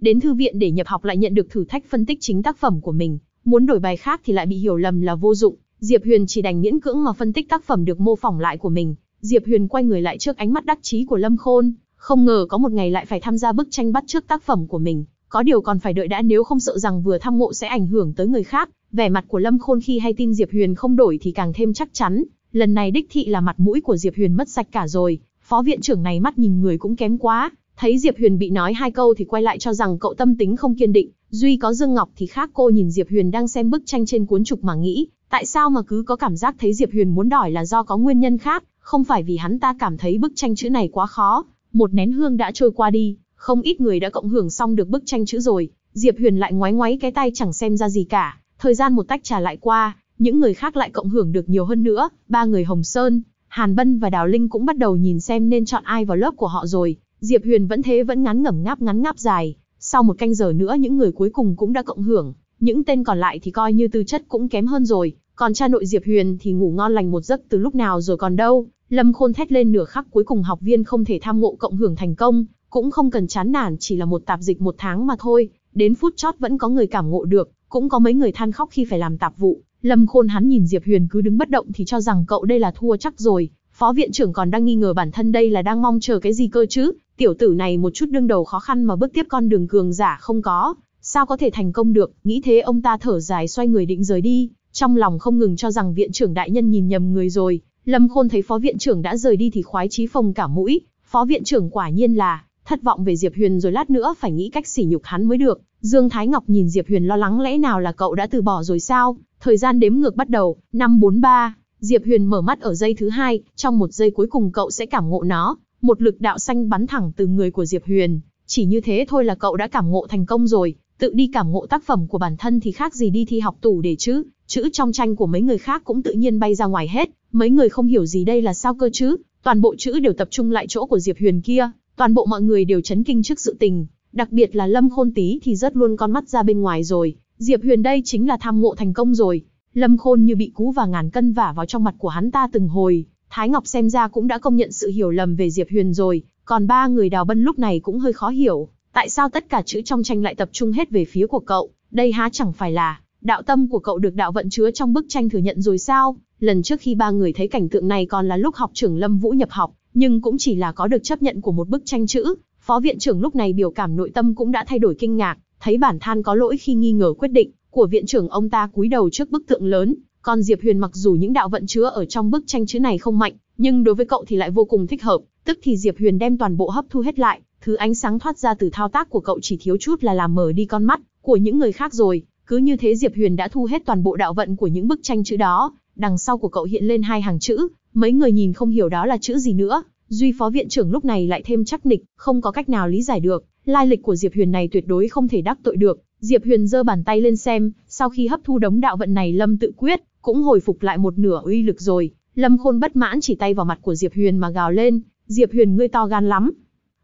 Đến thư viện để nhập học lại nhận được thử thách phân tích chính tác phẩm của mình, muốn đổi bài khác thì lại bị hiểu lầm là vô dụng. Diệp Huyền chỉ đành miễn cưỡng mà phân tích tác phẩm được mô phỏng lại của mình. Diệp Huyền quay người lại trước ánh mắt đắc chí của Lâm Khôn, không ngờ có một ngày lại phải tham gia bức tranh bắt trước tác phẩm của mình. Có điều còn phải đợi đã nếu không sợ rằng vừa tham ngộ sẽ ảnh hưởng tới người khác. Vẻ mặt của Lâm Khôn khi hay tin Diệp Huyền không đổi thì càng thêm chắc chắn. Lần này đích thị là mặt mũi của Diệp Huyền mất sạch cả rồi. Phó viện trưởng này mắt nhìn người cũng kém quá, Thấy Diệp Huyền bị nói hai câu thì quay lại cho rằng cậu tâm tính không kiên định, duy có Dương Ngọc thì khác cô nhìn Diệp Huyền đang xem bức tranh trên cuốn trục mà nghĩ, tại sao mà cứ có cảm giác thấy Diệp Huyền muốn đòi là do có nguyên nhân khác, không phải vì hắn ta cảm thấy bức tranh chữ này quá khó. Một nén hương đã trôi qua đi, không ít người đã cộng hưởng xong được bức tranh chữ rồi, Diệp Huyền lại ngoái ngoáy cái tay chẳng xem ra gì cả, thời gian một tách trà lại qua, những người khác lại cộng hưởng được nhiều hơn nữa, ba người Hồng Sơn, Hàn Bân và Đào Linh cũng bắt đầu nhìn xem nên chọn ai vào lớp của họ rồi, Diệp Huyền vẫn thế vẫn ngắn ngẩm ngáp ngắn ngáp dài, sau một canh giờ nữa những người cuối cùng cũng đã cộng hưởng, những tên còn lại thì coi như tư chất cũng kém hơn rồi, còn cha nội Diệp Huyền thì ngủ ngon lành một giấc từ lúc nào rồi còn đâu. Lâm Khôn thét lên nửa khắc cuối cùng học viên không thể tham ngộ cộng hưởng thành công, cũng không cần chán nản chỉ là một tạp dịch một tháng mà thôi, đến phút chót vẫn có người cảm ngộ được, cũng có mấy người than khóc khi phải làm tạp vụ. Lâm Khôn hắn nhìn Diệp Huyền cứ đứng bất động thì cho rằng cậu đây là thua chắc rồi, phó viện trưởng còn đang nghi ngờ bản thân đây là đang mong chờ cái gì cơ chứ, Tiểu tử này một chút đương đầu khó khăn mà bước tiếp con đường cường giả không có, sao có thể thành công được, nghĩ thế ông ta thở dài xoay người định rời đi, trong lòng không ngừng cho rằng viện trưởng đại nhân nhìn nhầm người rồi, Lâm Khôn thấy phó viện trưởng đã rời đi thì khoái chí phồng cả mũi, phó viện trưởng quả nhiên là thất vọng về Diệp Huyền rồi lát nữa phải nghĩ cách sỉ nhục hắn mới được. Dương Thái Ngọc nhìn Diệp Huyền lo lắng lẽ nào là cậu đã từ bỏ rồi sao? Thời gian đếm ngược bắt đầu, 543, Diệp Huyền mở mắt ở giây thứ hai, trong một giây cuối cùng cậu sẽ cảm ngộ nó, một lực đạo xanh bắn thẳng từ người của Diệp Huyền, chỉ như thế thôi là cậu đã cảm ngộ thành công rồi, tự đi cảm ngộ tác phẩm của bản thân thì khác gì đi thi học tủ để chứ, chữ trong tranh của mấy người khác cũng tự nhiên bay ra ngoài hết, mấy người không hiểu gì đây là sao cơ chứ, toàn bộ chữ đều tập trung lại chỗ của Diệp Huyền kia, toàn bộ mọi người đều chấn kinh trước sự tình, đặc biệt là Lâm Khôn tí thì rớt luôn con mắt ra bên ngoài rồi, Diệp Huyền đây chính là tham ngộ thành công rồi. Lâm Khôn như bị cú và ngàn cân vả vào trong mặt của hắn ta từng hồi, Thái Ngọc xem ra cũng đã công nhận sự hiểu lầm về Diệp Huyền rồi, còn ba người đào bân lúc này cũng hơi khó hiểu, tại sao tất cả chữ trong tranh lại tập trung hết về phía của cậu, đây há chẳng phải là, đạo tâm của cậu được đạo vận chứa trong bức tranh thừa nhận rồi sao? Lần trước khi ba người thấy cảnh tượng này còn là lúc học trưởng Lâm Vũ nhập học, nhưng cũng chỉ là có được chấp nhận của một bức tranh chữ, phó viện trưởng lúc này biểu cảm nội tâm cũng đã thay đổi kinh ngạc, thấy bản thân có lỗi khi nghi ngờ quyết định của viện trưởng ông ta cúi đầu trước bức tượng lớn, còn Diệp Huyền mặc dù những đạo vận chứa ở trong bức tranh chữ này không mạnh, nhưng đối với cậu thì lại vô cùng thích hợp, tức thì Diệp Huyền đem toàn bộ hấp thu hết lại, thứ ánh sáng thoát ra từ thao tác của cậu chỉ thiếu chút là làm mờ đi con mắt của những người khác rồi, cứ như thế Diệp Huyền đã thu hết toàn bộ đạo vận của những bức tranh chữ đó, đằng sau của cậu hiện lên hai hàng chữ, mấy người nhìn không hiểu đó là chữ gì nữa, Duy phó viện trưởng lúc này lại thêm chắc nịch, không có cách nào lý giải được, lai lịch của Diệp Huyền này tuyệt đối không thể đắc tội được. Diệp Huyền giơ bàn tay lên xem, sau khi hấp thu đống đạo vận này Lâm tự quyết, cũng hồi phục lại một nửa uy lực rồi, Lâm Khôn bất mãn chỉ tay vào mặt của Diệp Huyền mà gào lên, Diệp Huyền ngươi to gan lắm.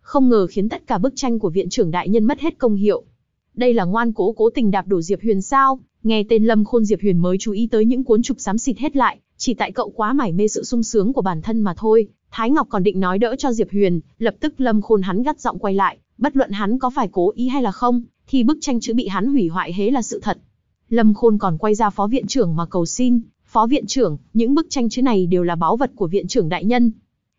Không ngờ khiến tất cả bức tranh của viện trưởng đại nhân mất hết công hiệu. Đây là ngoan cố cố tình đạp đổ Diệp Huyền sao, nghe tên Lâm Khôn Diệp Huyền mới chú ý tới những cuốn trục xám xịt hết lại, chỉ tại cậu quá mải mê sự sung sướng của bản thân mà thôi. Thái Ngọc còn định nói đỡ cho Diệp Huyền, lập tức Lâm Khôn hắn gắt giọng quay lại, bất luận hắn có phải cố ý hay là không, thì bức tranh chữ bị hắn hủy hoại hế là sự thật. Lâm Khôn còn quay ra phó viện trưởng mà cầu xin, phó viện trưởng, những bức tranh chữ này đều là báu vật của viện trưởng đại nhân.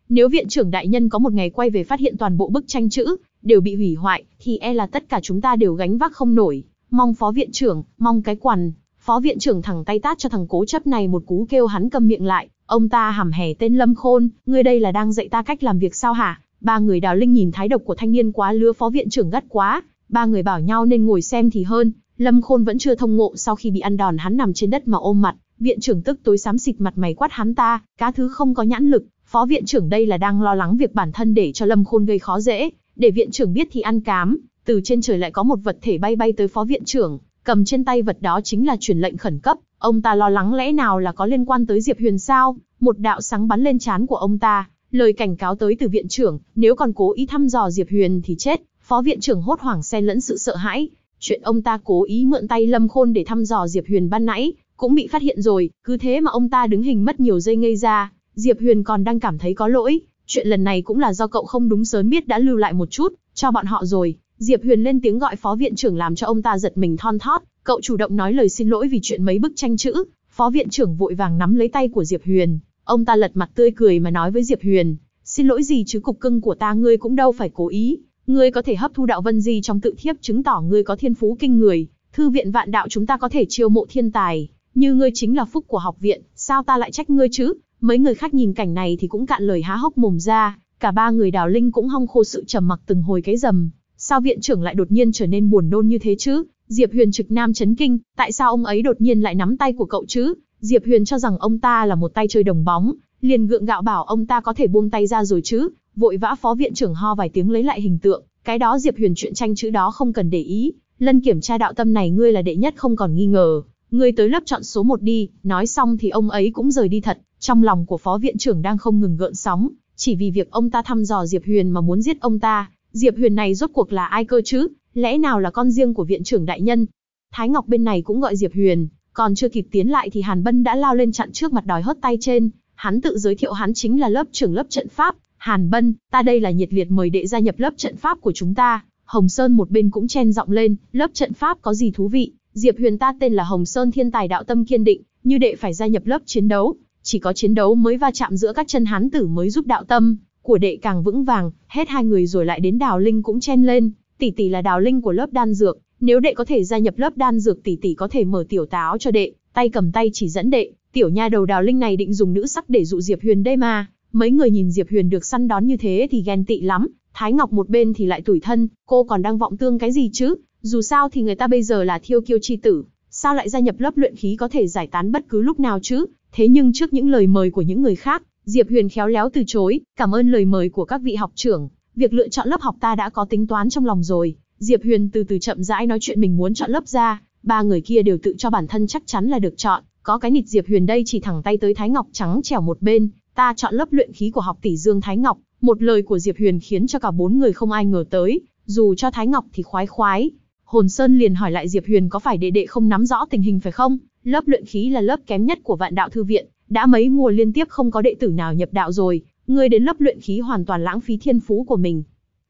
Nếu viện trưởng đại nhân có một ngày quay về phát hiện toàn bộ bức tranh chữ, đều bị hủy hoại, thì e là tất cả chúng ta đều gánh vác không nổi. Mong phó viện trưởng, mong cái quần, Phó viện trưởng thẳng tay tát cho thằng cố chấp này một cú kêu hắn cầm miệng lại. Ông ta hàm hè tên Lâm Khôn, ngươi đây là đang dạy ta cách làm việc sao hả? Ba người đào linh nhìn thái độc của thanh niên quá lứa phó viện trưởng gắt quá. Ba người bảo nhau nên ngồi xem thì hơn, Lâm Khôn vẫn chưa thông ngộ sau khi bị ăn đòn hắn nằm trên đất mà ôm mặt, viện trưởng tức tối xám xịt mặt mày quát hắn ta, cá thứ không có nhãn lực, phó viện trưởng đây là đang lo lắng việc bản thân để cho Lâm Khôn gây khó dễ, để viện trưởng biết thì ăn cám, từ trên trời lại có một vật thể bay bay tới phó viện trưởng, cầm trên tay vật đó chính là truyền lệnh khẩn cấp, ông ta lo lắng lẽ nào là có liên quan tới Diệp Huyền sao? Một đạo sáng bắn lên trán của ông ta, lời cảnh cáo tới từ viện trưởng, nếu còn cố ý thăm dò Diệp Huyền thì chết. Phó viện trưởng hốt hoảng xen lẫn sự sợ hãi, chuyện ông ta cố ý mượn tay Lâm Khôn để thăm dò Diệp Huyền ban nãy, cũng bị phát hiện rồi, cứ thế mà ông ta đứng hình mất nhiều giây ngây ra, Diệp Huyền còn đang cảm thấy có lỗi, chuyện lần này cũng là do cậu không đúng sớm biết đã lưu lại một chút, cho bọn họ rồi. Diệp Huyền lên tiếng gọi phó viện trưởng làm cho ông ta giật mình thon thót, cậu chủ động nói lời xin lỗi vì chuyện mấy bức tranh chữ, phó viện trưởng vội vàng nắm lấy tay của Diệp Huyền, ông ta lật mặt tươi cười mà nói với Diệp Huyền, xin lỗi gì chứ cục cưng của ta ngươi cũng đâu phải cố ý, Ngươi có thể hấp thu đạo vân di trong tự thiếp chứng tỏ ngươi có thiên phú kinh người, thư viện vạn đạo chúng ta có thể chiêu mộ thiên tài, như ngươi chính là phúc của học viện, sao ta lại trách ngươi chứ? Mấy người khác nhìn cảnh này thì cũng cạn lời há hốc mồm ra, cả ba người đào linh cũng hong khô sự trầm mặc từng hồi cái rầm. Sao viện trưởng lại đột nhiên trở nên buồn nôn như thế chứ? Diệp Huyền trực nam chấn kinh, tại sao ông ấy đột nhiên lại nắm tay của cậu chứ? Diệp Huyền cho rằng ông ta là một tay chơi đồng bóng, liền gượng gạo bảo ông ta có thể buông tay ra rồi chứ, vội vã phó viện trưởng ho vài tiếng lấy lại hình tượng, cái đó Diệp Huyền chuyện tranh chữ đó không cần để ý, lần kiểm tra đạo tâm này ngươi là đệ nhất không còn nghi ngờ, ngươi tới lớp chọn số một đi, nói xong thì ông ấy cũng rời đi thật, trong lòng của phó viện trưởng đang không ngừng gợn sóng, chỉ vì việc ông ta thăm dò Diệp Huyền mà muốn giết ông ta, Diệp Huyền này rốt cuộc là ai cơ chứ, lẽ nào là con riêng của viện trưởng đại nhân? Thái Ngọc bên này cũng gọi Diệp Huyền, còn chưa kịp tiến lại thì Hàn Bân đã lao lên chặn trước mặt đòi hớt tay trên, hắn tự giới thiệu hắn chính là lớp trưởng lớp trận pháp, Hàn Bân, ta đây là nhiệt liệt mời đệ gia nhập lớp trận pháp của chúng ta. Hồng Sơn một bên cũng chen giọng lên, lớp trận pháp có gì thú vị, Diệp Huyền ta tên là Hồng Sơn thiên tài đạo tâm kiên định, như đệ phải gia nhập lớp chiến đấu, chỉ có chiến đấu mới va chạm giữa các chân hán tử mới giúp đạo tâm của đệ càng vững vàng, hết hai người rồi lại đến Đào Linh cũng chen lên, tỷ tỷ là Đào Linh của lớp đan dược, nếu đệ có thể gia nhập lớp đan dược tỷ tỷ có thể mở tiểu táo cho đệ, tay cầm tay chỉ dẫn đệ, tiểu nha đầu Đào Linh này định dùng nữ sắc để dụ Diệp Huyền đây mà. Mấy người nhìn Diệp Huyền được săn đón như thế thì ghen tị lắm, Thái Ngọc một bên thì lại tủi thân, cô còn đang vọng tương cái gì chứ? Dù sao thì người ta bây giờ là thiêu kiêu chi tử, sao lại gia nhập lớp luyện khí có thể giải tán bất cứ lúc nào chứ? Thế nhưng trước những lời mời của những người khác, Diệp Huyền khéo léo từ chối, cảm ơn lời mời của các vị học trưởng, việc lựa chọn lớp học ta đã có tính toán trong lòng rồi. Diệp Huyền từ từ chậm rãi nói chuyện mình muốn chọn lớp ra, ba người kia đều tự cho bản thân chắc chắn là được chọn, có cái nịt Diệp Huyền đây chỉ thẳng tay tới Thái Ngọc trắng trẻo một bên, Ta chọn lớp luyện khí của học tỷ Dương Thái Ngọc, một lời của Diệp Huyền khiến cho cả bốn người không ai ngờ tới, dù cho Thái Ngọc thì khoái khoái. Hồn Sơn liền hỏi lại Diệp Huyền có phải đệ đệ không nắm rõ tình hình phải không? Lớp luyện khí là lớp kém nhất của vạn đạo thư viện, đã mấy mùa liên tiếp không có đệ tử nào nhập đạo rồi, ngươi đến lớp luyện khí hoàn toàn lãng phí thiên phú của mình.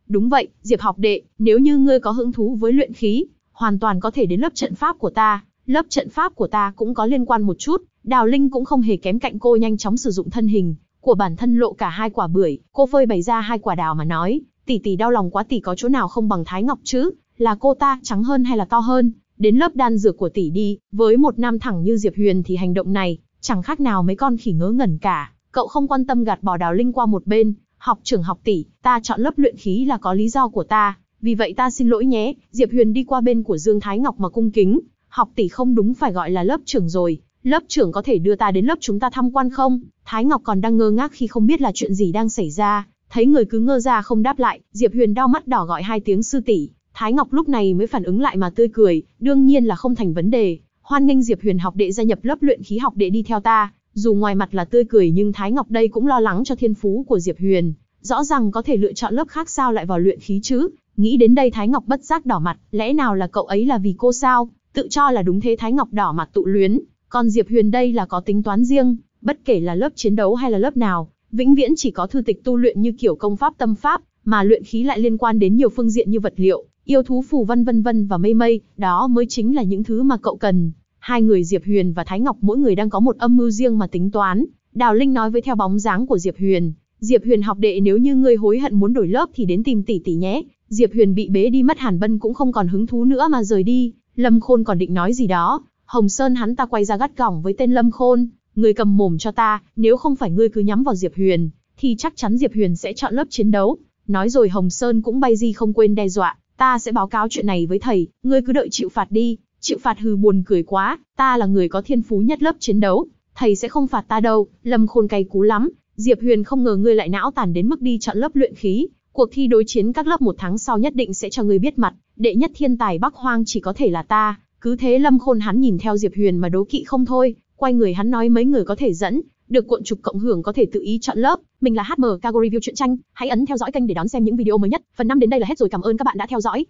Đúng vậy, Diệp học đệ, nếu như ngươi có hứng thú với luyện khí, hoàn toàn có thể đến lớp trận pháp của ta, Lớp trận pháp của ta cũng có liên quan một chút, Đào Linh cũng không hề kém cạnh cô nhanh chóng sử dụng thân hình của bản thân lộ cả hai quả bưởi, cô phơi bày ra hai quả đào mà nói, tỷ tỷ đau lòng quá tỷ có chỗ nào không bằng Thái Ngọc chứ, là cô ta trắng hơn hay là to hơn, đến lớp đan dược của tỷ đi, với một nam thẳng như Diệp Huyền thì hành động này, chẳng khác nào mấy con khỉ ngớ ngẩn cả, cậu không quan tâm gạt bỏ Đào Linh qua một bên, học trưởng học tỷ, ta chọn lớp luyện khí là có lý do của ta, vì vậy ta xin lỗi nhé, Diệp Huyền đi qua bên của Dương Thái Ngọc mà cung kính, học tỷ không đúng phải gọi là lớp trưởng rồi, lớp trưởng có thể đưa ta đến lớp chúng ta tham quan không? Thái Ngọc còn đang ngơ ngác khi không biết là chuyện gì đang xảy ra, thấy người cứ ngơ ra không đáp lại, Diệp Huyền đau mắt đỏ gọi hai tiếng sư tỷ, Thái Ngọc lúc này mới phản ứng lại mà tươi cười, đương nhiên là không thành vấn đề, hoan nghênh Diệp Huyền học đệ gia nhập lớp luyện khí học đệ đi theo ta, dù ngoài mặt là tươi cười nhưng Thái Ngọc đây cũng lo lắng cho thiên phú của Diệp Huyền, rõ ràng có thể lựa chọn lớp khác sao lại vào luyện khí chứ, nghĩ đến đây Thái Ngọc bất giác đỏ mặt, lẽ nào là cậu ấy là vì cô sao, tự cho là đúng thế Thái Ngọc đỏ mặt tụ luyến, còn Diệp Huyền đây là có tính toán riêng, bất kể là lớp chiến đấu hay là lớp nào, vĩnh viễn chỉ có thư tịch tu luyện như kiểu công pháp tâm pháp, mà luyện khí lại liên quan đến nhiều phương diện như vật liệu, yêu thú phù vân vân vân và mây mây, đó mới chính là những thứ mà cậu cần. Hai người Diệp Huyền và Thái Ngọc mỗi người đang có một âm mưu riêng mà tính toán, Đào Linh nói với theo bóng dáng của Diệp Huyền, Diệp Huyền học đệ nếu như ngươi hối hận muốn đổi lớp thì đến tìm tỷ tỷ nhé. Diệp Huyền bị bế đi mất Hàn Bân cũng không còn hứng thú nữa mà rời đi, Lâm Khôn còn định nói gì đó, Hồng Sơn hắn ta quay ra gắt gỏng với tên Lâm Khôn, người cầm mồm cho ta, nếu không phải ngươi cứ nhắm vào Diệp Huyền, thì chắc chắn Diệp Huyền sẽ chọn lớp chiến đấu. Nói rồi Hồng Sơn cũng bay di không quên đe dọa, ta sẽ báo cáo chuyện này với thầy, ngươi cứ đợi chịu phạt đi. Chịu phạt hừ buồn cười quá, ta là người có thiên phú nhất lớp chiến đấu, thầy sẽ không phạt ta đâu, Lâm Khôn cay cú lắm. Diệp Huyền không ngờ ngươi lại não tàn đến mức đi chọn lớp luyện khí, Cuộc thi đối chiến các lớp một tháng sau nhất định sẽ cho ngươi biết mặt, đệ nhất thiên tài Bắc Hoang chỉ có thể là ta, cứ thế lâm khôn hắn nhìn theo Diệp Huyền mà đố kỵ không thôi, quay người hắn nói mấy người có thể dẫn, được cuộn trục cộng hưởng có thể tự ý chọn lớp. Mình là HM Cago Review truyện tranh, hãy ấn theo dõi kênh để đón xem những video mới nhất. Phần 5 đến đây là hết rồi, cảm ơn các bạn đã theo dõi.